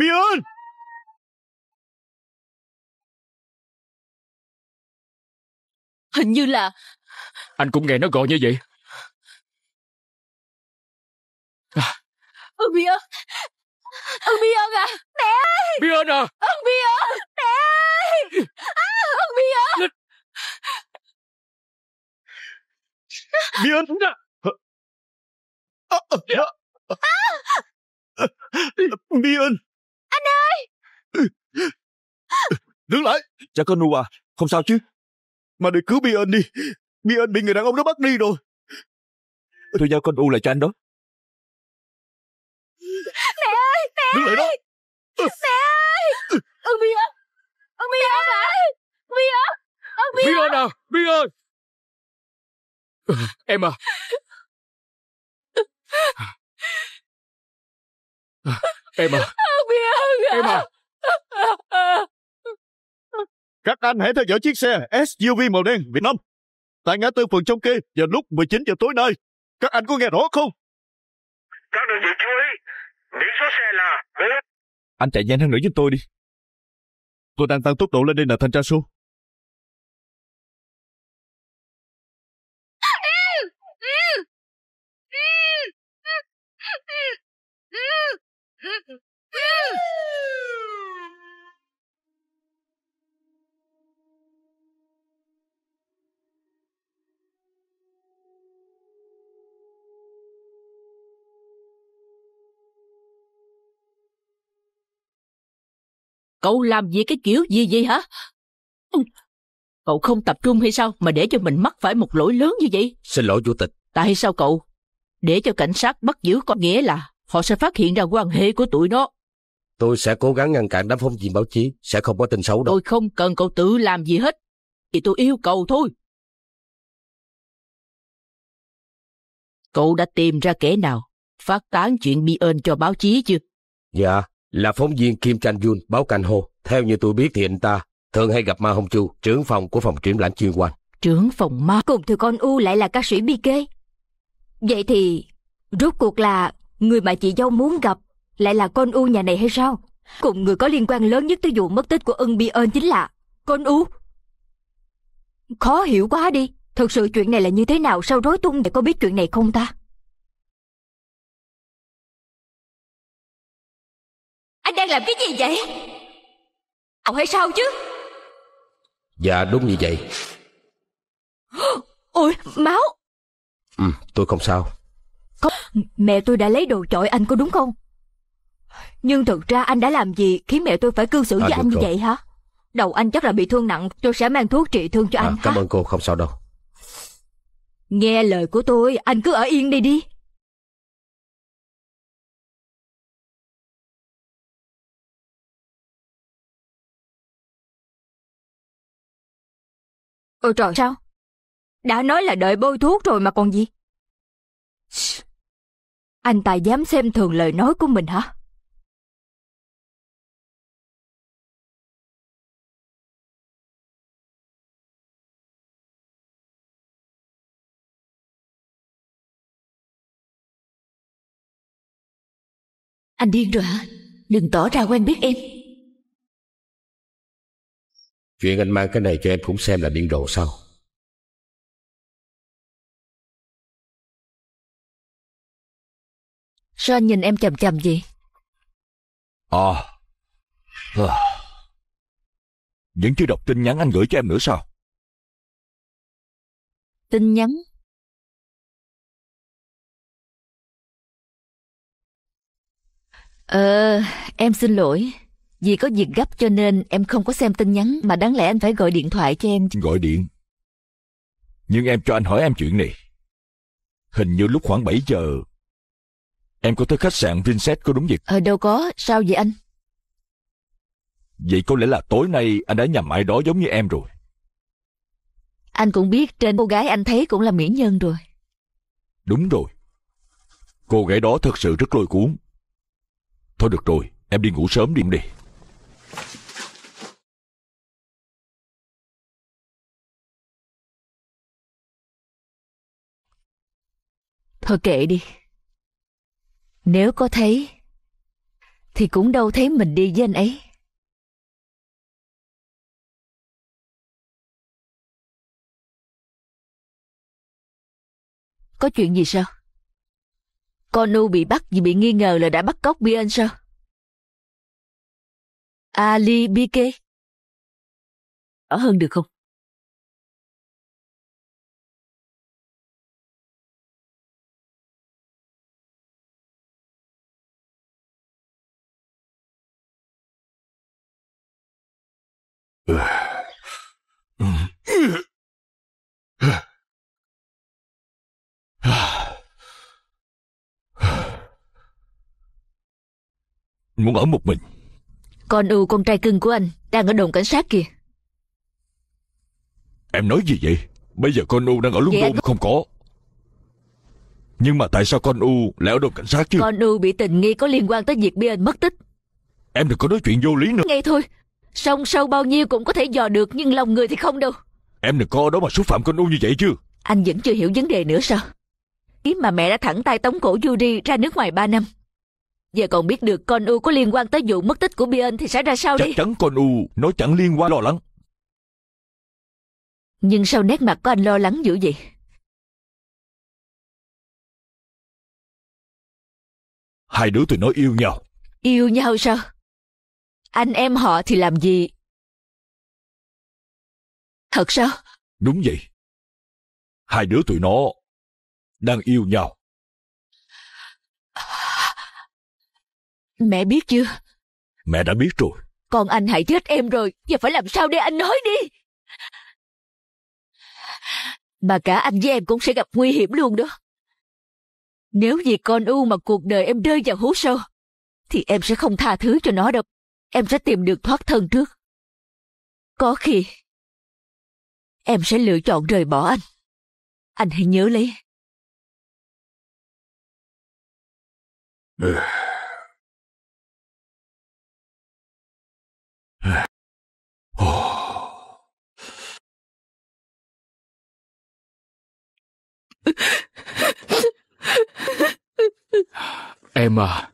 Mi ơn! Hình như là... Anh cũng nghe nó gọi như vậy. Ưng Mi ơn! Ưng Mi ơn à! Mẹ ơi! Mi ơn à! Ưng Mi ơn! Mẹ ơi! À, Ưng Mi ơn! Lịch... Mi ơn! Dạ. Ờ, ờ, ờ. à! Mi ơn! Anh ơi! Đứng lại! Chả con Nuwa, à? không sao chứ? Mà để cứu Bion đi! Bion bị người đàn ông đó bắt đi rồi! Tôi giao con U lại cho anh đó. Mẹ ơi! Mẹ Đứng lại đó! Mẹ ơi! Ơ Bion! Ơ Bion lại! Bion! Ơ Bion! Bion nào! Bion! Em à! Em à Em à Các anh hãy theo dõi chiếc xe SUV màu đen Việt Nam Tại ngã tư phường Trong Kê vào lúc 19 giờ tối nay Các anh có nghe rõ không Các đơn vị chú ý Biển số xe là Anh chạy nhanh hơn nữa giúp tôi đi Tôi đang tăng tốc độ lên đây là thanh tra số Cậu làm gì cái kiểu gì vậy hả? Cậu không tập trung hay sao mà để cho mình mắc phải một lỗi lớn như vậy? Xin lỗi chủ tịch. Tại sao cậu? Để cho cảnh sát bắt giữ có nghĩa là họ sẽ phát hiện ra quan hệ của tụi nó. Tôi sẽ cố gắng ngăn cản đám phóng viên báo chí, sẽ không có tin xấu đâu. Tôi không cần cậu tự làm gì hết, thì tôi yêu cầu thôi. Cậu đã tìm ra kẻ nào phát tán chuyện bi ơn cho báo chí chưa? Dạ, là phóng viên Kim Chan Yun báo Canh Hô. Theo như tôi biết thì anh ta thường hay gặp Ma Hồng Chu, trưởng phòng của phòng triển lãm chuyên quan. Trưởng phòng Ma cùng thừa con U lại là ca sĩ bi kê. Vậy thì rốt cuộc là người mà chị dâu muốn gặp lại là con U nhà này hay sao? Cùng người có liên quan lớn nhất tới vụ mất tích của ân bi ơn chính là con U. Khó hiểu quá đi. Thật sự chuyện này là như thế nào sao rối tung để có biết chuyện này không ta? đang làm cái gì vậy Ông hay sao chứ Dạ đúng như vậy Ôi máu Ừ tôi không sao không, Mẹ tôi đã lấy đồ chọi anh có đúng không Nhưng thực ra anh đã làm gì Khiến mẹ tôi phải cư xử à, với anh như rồi. vậy hả Đầu anh chắc là bị thương nặng Tôi sẽ mang thuốc trị thương cho à, anh Cảm hả? ơn cô không sao đâu Nghe lời của tôi Anh cứ ở yên đi đi Ôi trời sao? Đã nói là đợi bôi thuốc rồi mà còn gì? Anh ta dám xem thường lời nói của mình hả? Anh điên rồi hả? Đừng tỏ ra quen biết em. Chuyện anh mang cái này cho em cũng xem là điên độ sao Sao anh nhìn em chầm chầm vậy à. Ờ à. à. Vẫn chưa đọc tin nhắn anh gửi cho em nữa sao Tin nhắn Ờ, em xin lỗi vì có việc gấp cho nên em không có xem tin nhắn mà đáng lẽ anh phải gọi điện thoại cho em. Gọi điện? Nhưng em cho anh hỏi em chuyện này. Hình như lúc khoảng 7 giờ Em có tới khách sạn Vincent có đúng vậy? Ờ đâu có, sao vậy anh? Vậy có lẽ là tối nay anh đã nhầm ai đó giống như em rồi. Anh cũng biết trên cô gái anh thấy cũng là mỹ nhân rồi. Đúng rồi. Cô gái đó thật sự rất lôi cuốn. Thôi được rồi, em đi ngủ sớm đi đi. Thôi kệ đi. Nếu có thấy, thì cũng đâu thấy mình đi với anh ấy. Có chuyện gì sao? Con Nu bị bắt vì bị nghi ngờ là đã bắt cóc Bi Anh sao? Ali Bike. Rõ hơn được không? Muốn ở một mình con ưu con trai cưng của anh Đang ở đồn cảnh sát kìa Em nói gì vậy Bây giờ con U đang ở London có... Dạ, không có Nhưng mà tại sao con U lại ở đồn cảnh sát chứ Con U bị tình nghi có liên quan tới việc bia anh mất tích Em đừng có nói chuyện vô lý nữa Nghe thôi Sông sâu bao nhiêu cũng có thể dò được Nhưng lòng người thì không đâu Em đừng có đó mà xúc phạm con U như vậy chứ Anh vẫn chưa hiểu vấn đề nữa sao Ý mà mẹ đã thẳng tay tống cổ Yuri ra nước ngoài 3 năm Giờ còn biết được con U có liên quan tới vụ mất tích của Biên thì sẽ ra sao Chắc chắn con U, nó chẳng liên quan lo lắng. Nhưng sao nét mặt của anh lo lắng dữ vậy? Hai đứa tụi nó yêu nhau. Yêu nhau sao? Anh em họ thì làm gì? Thật sao? Đúng vậy. Hai đứa tụi nó đang yêu nhau. Mẹ biết chưa? Mẹ đã biết rồi. Con anh hại chết em rồi. Giờ phải làm sao đây anh nói đi. Mà cả anh với em cũng sẽ gặp nguy hiểm luôn đó. Nếu vì con U mà cuộc đời em rơi vào hố sâu, thì em sẽ không tha thứ cho nó đâu. Em sẽ tìm được thoát thân trước. Có khi, em sẽ lựa chọn rời bỏ anh. Anh hãy nhớ lấy. Em à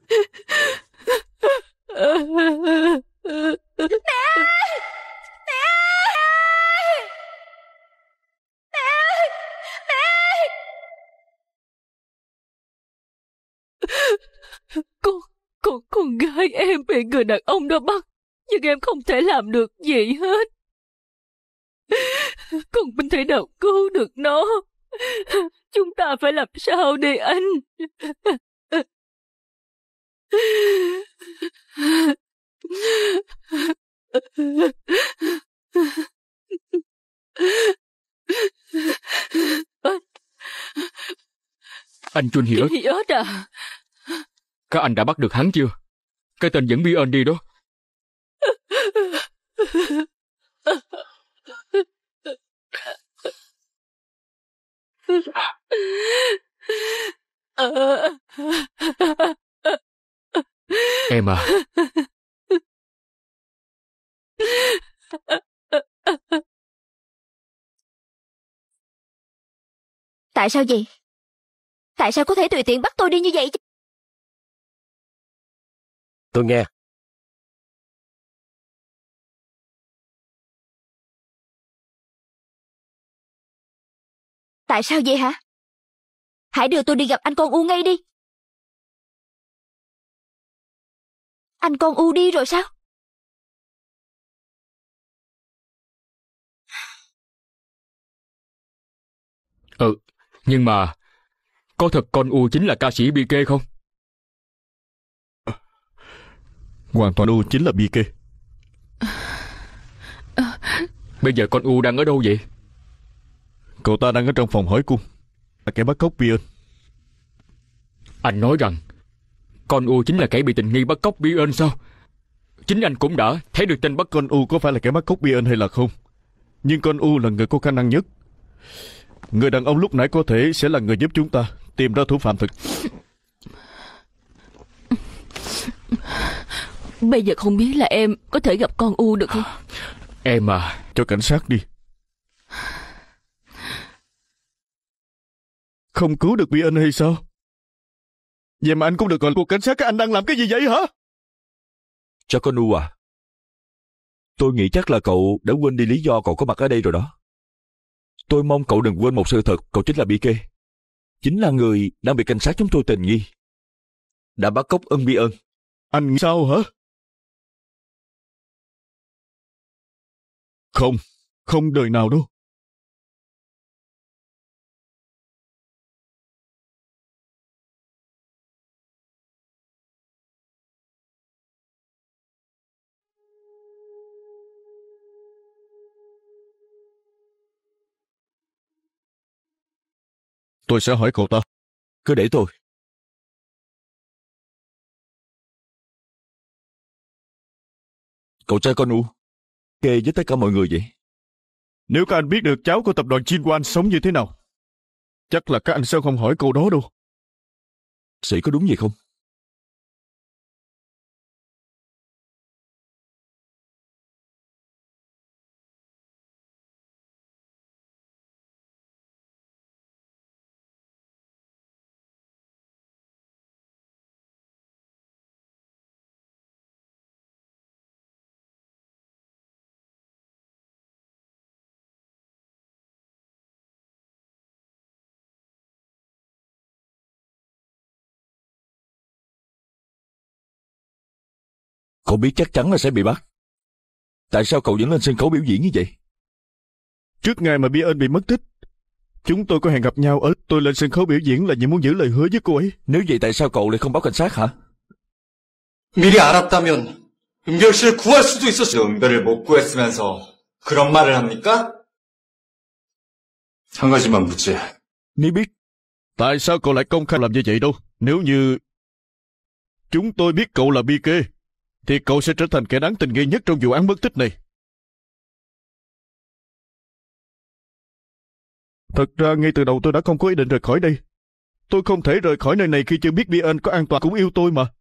Mẹ Mẹ Mẹ Mẹ Con Con con gái em bị người đàn ông đó bắt Nhưng em không thể làm được gì hết Con không thể nào cứu được nó Chúng ta phải làm sao đây anh? Anh... Anh Chun Hiếu. Hiếu à. Các anh đã bắt được hắn chưa? Cái tên vẫn bi ơn đi đó. Ah. Ờ. Em à Tại sao vậy? Tại sao có thể tùy tiện bắt tôi đi như vậy chứ? Tôi nghe. Tại sao vậy hả? Hãy đưa tôi đi gặp anh con U ngay đi. Anh con U đi rồi sao? Ừ, nhưng mà có thật con U chính là ca sĩ kê không? Hoàn toàn U chính là kê. Bây giờ con U đang ở đâu vậy? Cậu ta đang ở trong phòng hỏi cung là kẻ bắt cóc bi ơn. Anh nói rằng con U chính là kẻ bị tình nghi bắt cóc bi ơn sao? Chính anh cũng đã thấy được tên bắt con U có phải là kẻ bắt cóc bi ơn hay là không? Nhưng con U là người có khả năng nhất. Người đàn ông lúc nãy có thể sẽ là người giúp chúng ta tìm ra thủ phạm thực. Bây giờ không biết là em có thể gặp con U được không? Em à, cho cảnh sát đi. Không cứu được Bi Ân hay sao? Vậy mà anh cũng được gọi cuộc cảnh sát, các anh đang làm cái gì vậy hả? Chakonu à, tôi nghĩ chắc là cậu đã quên đi lý do cậu có mặt ở đây rồi đó. Tôi mong cậu đừng quên một sự thật, cậu chính là Bi Kê. Chính là người đang bị cảnh sát chúng tôi tình nghi. Đã bắt cóc ân Bi Ân. Anh sao hả? Không, không đời nào đâu. tôi sẽ hỏi cậu ta cứ để tôi cậu trai con u kê với tất cả mọi người vậy nếu các anh biết được cháu của tập đoàn Chinwan sống như thế nào chắc là các anh sẽ không hỏi câu đó đâu sẽ có đúng gì không Cậu biết chắc chắn là sẽ bị bắt. Tại sao cậu vẫn lên sân khấu biểu diễn như vậy? Trước ngày mà Bi Ân bị mất tích, chúng tôi có hẹn gặp nhau ở tôi lên sân khấu biểu diễn là vì muốn giữ lời hứa với cô ấy. Nếu vậy tại sao cậu lại không báo cảnh sát hả? 미리 알았다면 은별 씨를 구할 수도 있었어요. 은별을 못 구했으면서 그런 말을 합니까? 한 가지만 묻지. Ni biết tại sao cậu lại công khai làm như vậy đâu? Nếu như chúng tôi biết cậu là bi kê, thì cậu sẽ trở thành kẻ đáng tình nghi nhất trong vụ án mất tích này. Thật ra ngay từ đầu tôi đã không có ý định rời khỏi đây. Tôi không thể rời khỏi nơi này khi chưa biết Bien có an toàn cũng yêu tôi mà.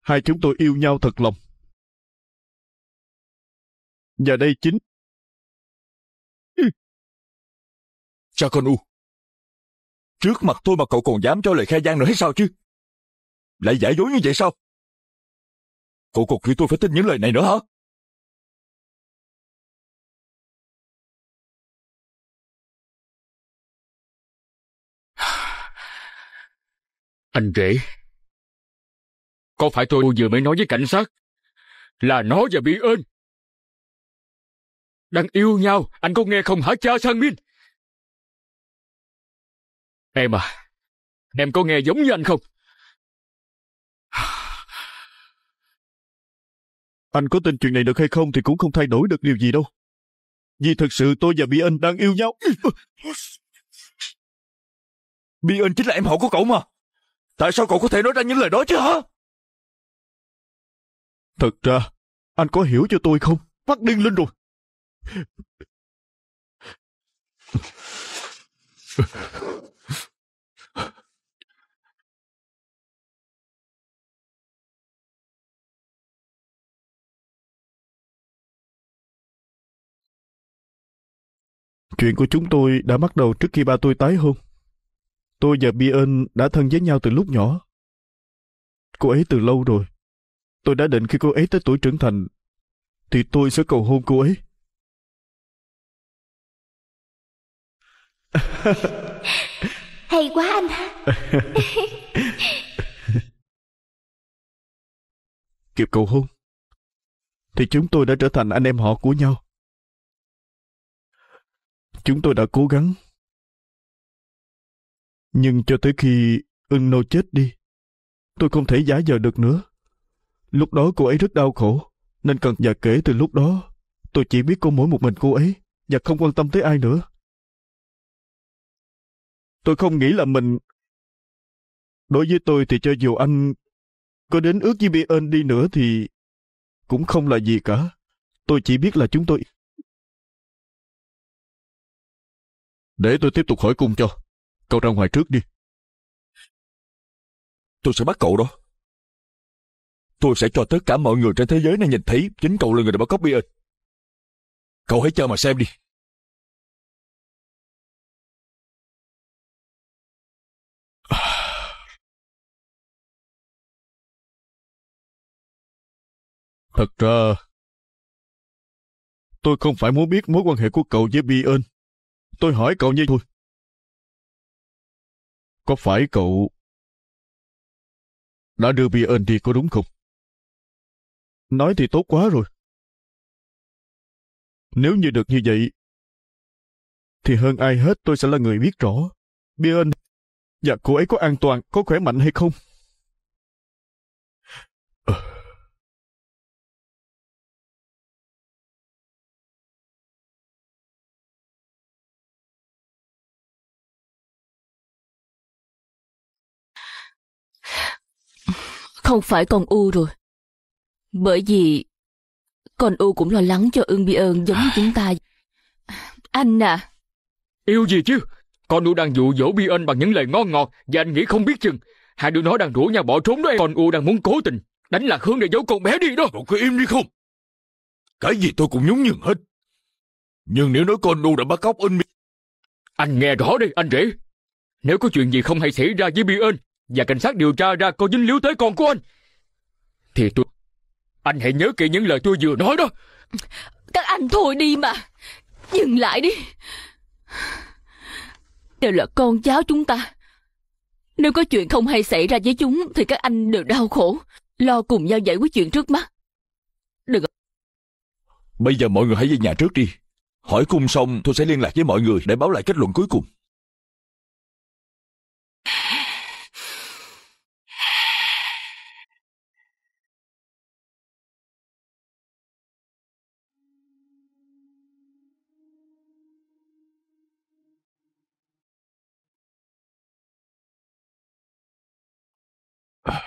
Hai chúng tôi yêu nhau thật lòng. Và đây chính... Cha con U. Trước mặt tôi mà cậu còn dám cho lời khai gian nữa hay sao chứ? Lại giả dối như vậy sao? Cô còn khi tôi phải tin những lời này nữa hả? Anh rể, có phải tôi vừa mới nói với cảnh sát là nó và Bi ơn đang yêu nhau, anh có nghe không hả cha Sang Min? Em à, em có nghe giống như anh không? Anh có tin chuyện này được hay không thì cũng không thay đổi được điều gì đâu. Vì thật sự tôi và Bi Anh đang yêu nhau. Bi Anh chính là em họ của cậu mà. Tại sao cậu có thể nói ra những lời đó chứ hả? Thật ra, anh có hiểu cho tôi không? Phát điên lên rồi. Chuyện của chúng tôi đã bắt đầu trước khi ba tôi tái hôn. Tôi và Biên đã thân với nhau từ lúc nhỏ. Cô ấy từ lâu rồi. Tôi đã định khi cô ấy tới tuổi trưởng thành, thì tôi sẽ cầu hôn cô ấy. Hay quá anh ha. Kịp cầu hôn, thì chúng tôi đã trở thành anh em họ của nhau. Chúng tôi đã cố gắng. Nhưng cho tới khi ưng nô chết đi, tôi không thể giả vờ được nữa. Lúc đó cô ấy rất đau khổ, nên cần và kể từ lúc đó, tôi chỉ biết cô mỗi một mình cô ấy và không quan tâm tới ai nữa. Tôi không nghĩ là mình... Đối với tôi thì cho dù anh có đến ước với Bi ơn đi nữa thì cũng không là gì cả. Tôi chỉ biết là chúng tôi Để tôi tiếp tục hỏi cung cho. Cậu ra ngoài trước đi. Tôi sẽ bắt cậu đó. Tôi sẽ cho tất cả mọi người trên thế giới này nhìn thấy chính cậu là người đã bắt cóc Biên. Cậu hãy chờ mà xem đi. Thật ra, tôi không phải muốn biết mối quan hệ của cậu với Bi ơn tôi hỏi cậu như thôi. Có phải cậu đã đưa bia ơn đi có đúng không? Nói thì tốt quá rồi. Nếu như được như vậy, thì hơn ai hết tôi sẽ là người biết rõ. bia ơn, và cô ấy có an toàn, có khỏe mạnh hay không? không phải con U rồi. Bởi vì con U cũng lo lắng cho ương bi ơn giống như chúng ta. Anh à. Yêu gì chứ? Con U đang dụ dỗ bi ơn bằng những lời ngon ngọt và anh nghĩ không biết chừng. Hai đứa nó đang rủ nhau bỏ trốn đó em. Con U đang muốn cố tình đánh lạc hướng để giấu con bé đi đó. Cậu cứ im đi không? Cái gì tôi cũng nhún nhường hết. Nhưng nếu nói con U đã bắt cóc bi, Anh nghe rõ đi, anh rể. Nếu có chuyện gì không hay xảy ra với Bi ơn, và cảnh sát điều tra ra có dính líu tới con của anh thì tôi anh hãy nhớ kỹ những lời tôi vừa nói đó các anh thôi đi mà dừng lại đi đều là con cháu chúng ta nếu có chuyện không hay xảy ra với chúng thì các anh đều đau khổ lo cùng nhau giải quyết chuyện trước mắt đừng bây giờ mọi người hãy về nhà trước đi hỏi cung xong tôi sẽ liên lạc với mọi người để báo lại kết luận cuối cùng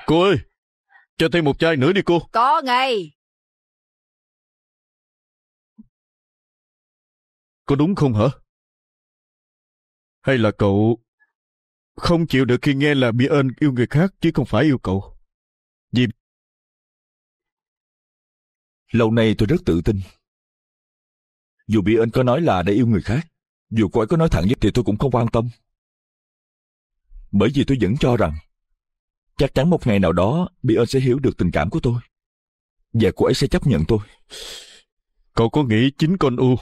Cô ơi, cho thêm một chai nữa đi cô. Có ngay. Có đúng không hả? Hay là cậu không chịu được khi nghe là biết ơn yêu người khác chứ không phải yêu cậu? Vì... Lâu nay tôi rất tự tin. Dù bị ơn có nói là đã yêu người khác, dù cô ấy có nói thẳng với thì tôi cũng không quan tâm. Bởi vì tôi vẫn cho rằng Chắc chắn một ngày nào đó Beyond sẽ hiểu được tình cảm của tôi Và cô ấy sẽ chấp nhận tôi Cậu có nghĩ chính con U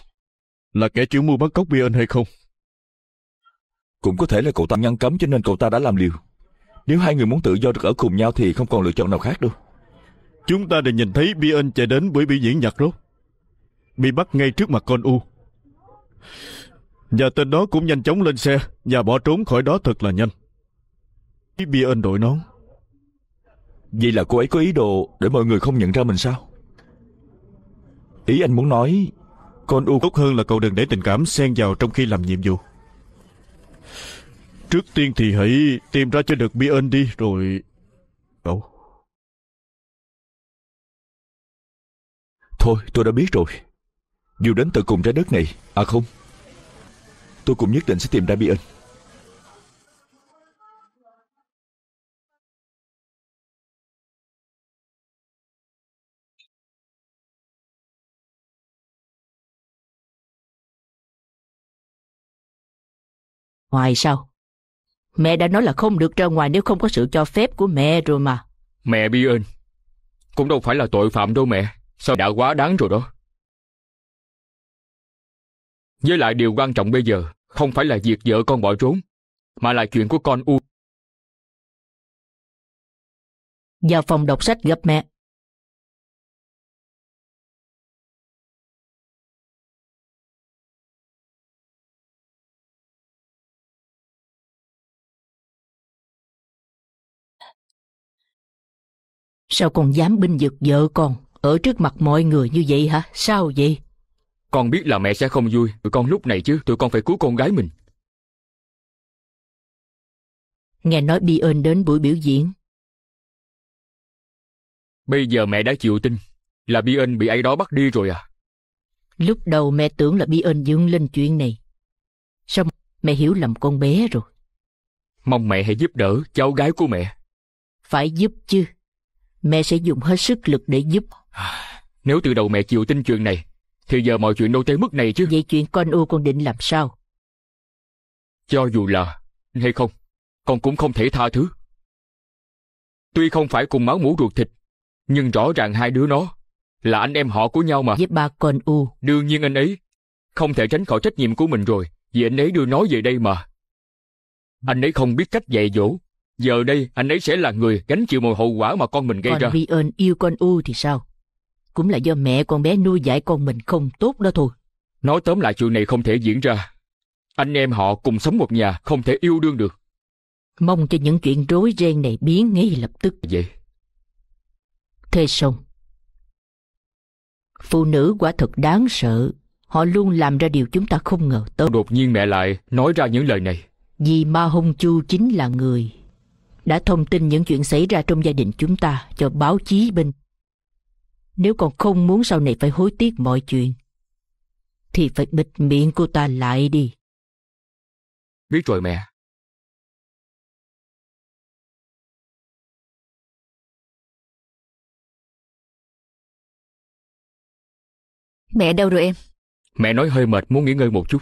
Là kẻ chủ mưu bắt cóc Beyond hay không Cũng có thể là cậu ta ngăn cấm Cho nên cậu ta đã làm liều Nếu hai người muốn tự do được ở cùng nhau Thì không còn lựa chọn nào khác đâu Chúng ta đã nhìn thấy Beyond chạy đến buổi bị diễn nhạc rốt Bị bắt ngay trước mặt con U Và tên đó cũng nhanh chóng lên xe Và bỏ trốn khỏi đó thật là nhanh Beyond đội nón Vậy là cô ấy có ý đồ để mọi người không nhận ra mình sao? Ý anh muốn nói Con u tốt hơn là cậu đừng để tình cảm xen vào trong khi làm nhiệm vụ Trước tiên thì hãy tìm ra cho được bi ơn đi rồi Cậu Thôi tôi đã biết rồi Dù đến từ cùng trái đất này À không Tôi cũng nhất định sẽ tìm ra bi ơn Ngoài sao? Mẹ đã nói là không được ra ngoài nếu không có sự cho phép của mẹ rồi mà. Mẹ bi ơn. Cũng đâu phải là tội phạm đâu mẹ. Sao đã quá đáng rồi đó. Với lại điều quan trọng bây giờ không phải là việc vợ con bỏ trốn, mà là chuyện của con U. Vào phòng đọc sách gặp mẹ, Sao con dám binh vực vợ con Ở trước mặt mọi người như vậy hả Sao vậy Con biết là mẹ sẽ không vui Tụi con lúc này chứ Tụi con phải cứu con gái mình Nghe nói Bi ơn đến buổi biểu diễn Bây giờ mẹ đã chịu tin Là Bi ơn bị ai đó bắt đi rồi à Lúc đầu mẹ tưởng là Bi ơn dương lên chuyện này Xong mẹ hiểu lầm con bé rồi Mong mẹ hãy giúp đỡ cháu gái của mẹ Phải giúp chứ Mẹ sẽ dùng hết sức lực để giúp. À, nếu từ đầu mẹ chịu tin chuyện này, thì giờ mọi chuyện đâu tới mức này chứ. Vậy chuyện con ô con định làm sao? Cho dù là hay không, con cũng không thể tha thứ. Tuy không phải cùng máu mũ ruột thịt, nhưng rõ ràng hai đứa nó là anh em họ của nhau mà. Với ba con U. Đương nhiên anh ấy không thể tránh khỏi trách nhiệm của mình rồi, vì anh ấy đưa nó về đây mà. Anh ấy không biết cách dạy dỗ, Giờ đây anh ấy sẽ là người gánh chịu mọi hậu quả mà con mình gây còn ra. Còn Rion yêu con U thì sao? Cũng là do mẹ con bé nuôi dạy con mình không tốt đó thôi. Nói tóm lại chuyện này không thể diễn ra. Anh em họ cùng sống một nhà không thể yêu đương được. Mong cho những chuyện rối ren này biến ngay lập tức. Vậy. Thế xong. Phụ nữ quả thật đáng sợ. Họ luôn làm ra điều chúng ta không ngờ tới. Đột nhiên mẹ lại nói ra những lời này. Vì Ma Hung Chu chính là người đã thông tin những chuyện xảy ra trong gia đình chúng ta cho báo chí bên. Nếu còn không muốn sau này phải hối tiếc mọi chuyện, thì phải bịt miệng cô ta lại đi. Biết rồi mẹ. Mẹ đâu rồi em? Mẹ nói hơi mệt muốn nghỉ ngơi một chút.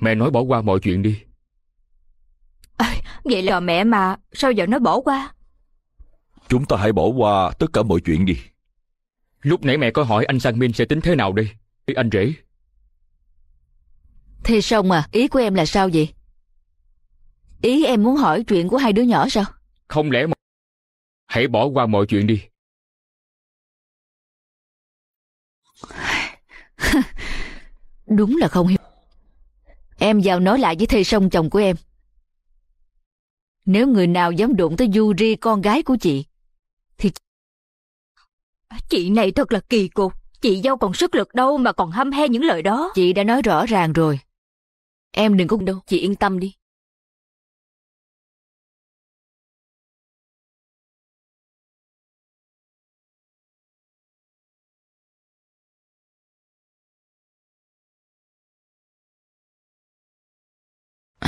Mẹ nói bỏ qua mọi chuyện đi, À, vậy là mẹ mà, sao giờ nó bỏ qua? Chúng ta hãy bỏ qua tất cả mọi chuyện đi. Lúc nãy mẹ có hỏi anh Sang Min sẽ tính thế nào đi, anh rể. Thì xong à, ý của em là sao vậy? Ý em muốn hỏi chuyện của hai đứa nhỏ sao? Không lẽ mà... Hãy bỏ qua mọi chuyện đi. Đúng là không hiểu. Em vào nói lại với thê sông chồng của em. Nếu người nào dám đụng tới Yuri con gái của chị, thì... Chị này thật là kỳ cục. Chị dâu còn sức lực đâu mà còn hâm he những lời đó. Chị đã nói rõ ràng rồi. Em đừng có đâu, chị yên tâm đi.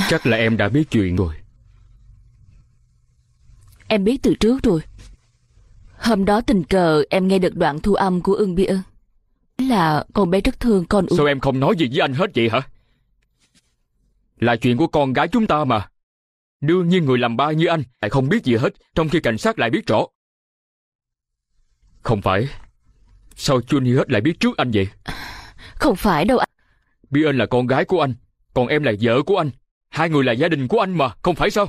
Chắc là em đã biết chuyện rồi. Em biết từ trước rồi. Hôm đó tình cờ em nghe được đoạn thu âm của Ưng Bi Ưng. Là con bé rất thương con Ưng. Sao em không nói gì với anh hết vậy hả? Là chuyện của con gái chúng ta mà. Đương nhiên người làm ba như anh lại không biết gì hết, trong khi cảnh sát lại biết rõ. Không phải. Sao Juni hết lại biết trước anh vậy? Không phải đâu anh. Bi Ân là con gái của anh, còn em là vợ của anh. Hai người là gia đình của anh mà, không phải sao?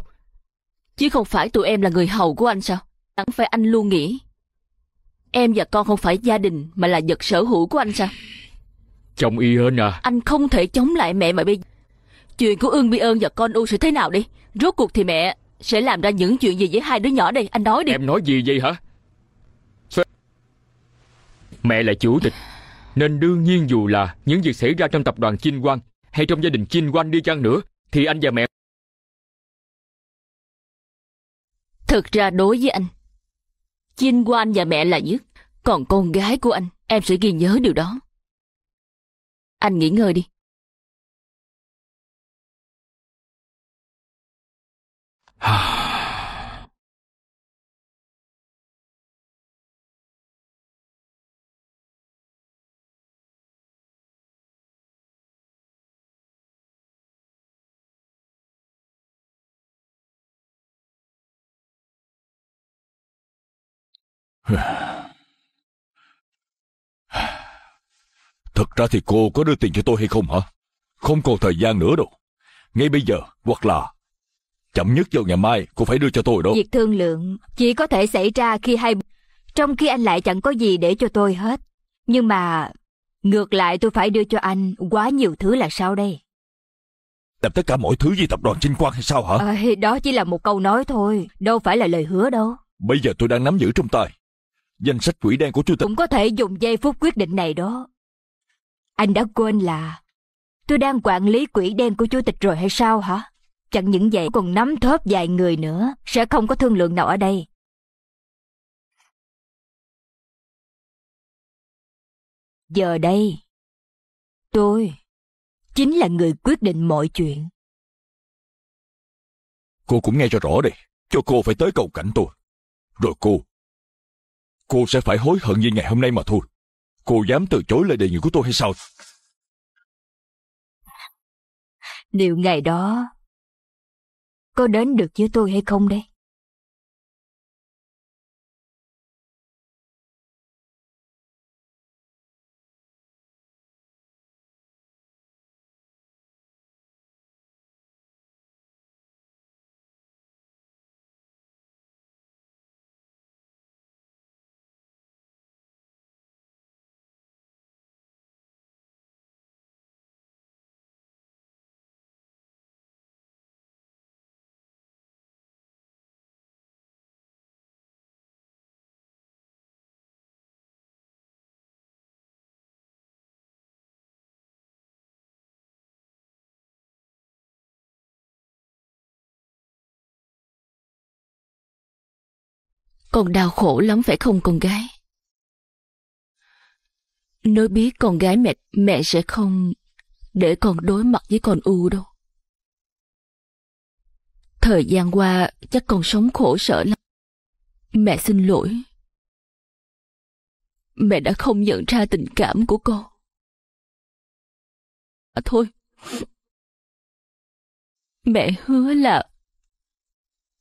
Chứ không phải tụi em là người hầu của anh sao? Chẳng phải anh luôn nghĩ. Em và con không phải gia đình mà là vật sở hữu của anh sao? Chồng y hơn à? Anh không thể chống lại mẹ mà bây giờ. Chuyện của Ương Bi ơn và con U sẽ thế nào đi? Rốt cuộc thì mẹ sẽ làm ra những chuyện gì với hai đứa nhỏ đây? Anh nói đi. Em nói gì vậy hả? Mẹ là chủ tịch Nên đương nhiên dù là những việc xảy ra trong tập đoàn Chinh Quang Hay trong gia đình Chinh Quang đi chăng nữa Thì anh và mẹ Thực ra đối với anh, Chinh Quan và mẹ là nhất, còn con gái của anh, em sẽ ghi nhớ điều đó. Anh nghỉ ngơi đi. Ah. Thật ra thì cô có đưa tiền cho tôi hay không hả? Không còn thời gian nữa đâu. Ngay bây giờ, hoặc là chậm nhất vào ngày mai, cô phải đưa cho tôi đó. Việc thương lượng chỉ có thể xảy ra khi hai... Trong khi anh lại chẳng có gì để cho tôi hết. Nhưng mà Ngược lại tôi phải đưa cho anh quá nhiều thứ là sao đây? Làm tất cả mọi thứ vì tập đoàn Trinh Quang hay sao hả? À, đó chỉ là một câu nói thôi, đâu phải là lời hứa đâu. Bây giờ tôi đang nắm giữ trong tay. Danh sách quỷ đen của chủ tịch... Cũng có thể dùng giây phút quyết định này đó. Anh đã quên là tôi đang quản lý quỷ đen của chủ tịch rồi hay sao hả? Chẳng những vậy còn nắm thóp vài người nữa, sẽ không có thương lượng nào ở đây. Giờ đây, tôi chính là người quyết định mọi chuyện. Cô cũng nghe cho rõ đi, cho cô phải tới cầu cảnh tôi. Rồi cô cô sẽ phải hối hận như ngày hôm nay mà thôi. Cô dám từ chối lời đề nghị của tôi hay sao? Liệu ngày đó có đến được với tôi hay không đây? Con đau khổ lắm phải không con gái? Nói biết con gái mệt mẹ sẽ không để con đối mặt với con U đâu. Thời gian qua chắc con sống khổ sở lắm. Mẹ xin lỗi. Mẹ đã không nhận ra tình cảm của con. À, thôi. Mẹ hứa là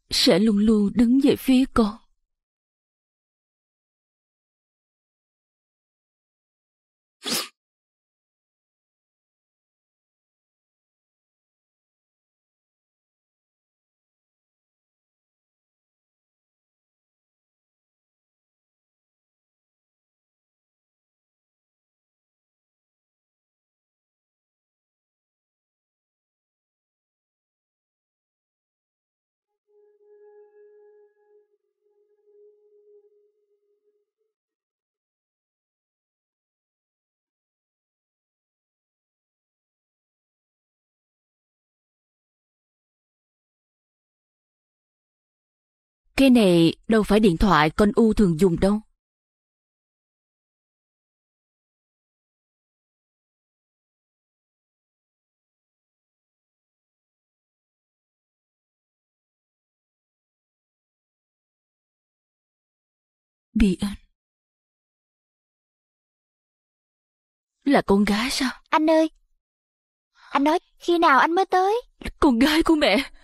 sẽ luôn luôn đứng về phía con. Cái này đâu phải điện thoại con U thường dùng đâu. Bị anh. Là con gái sao? Anh ơi! Anh nói khi nào anh mới tới? Con gái của mẹ!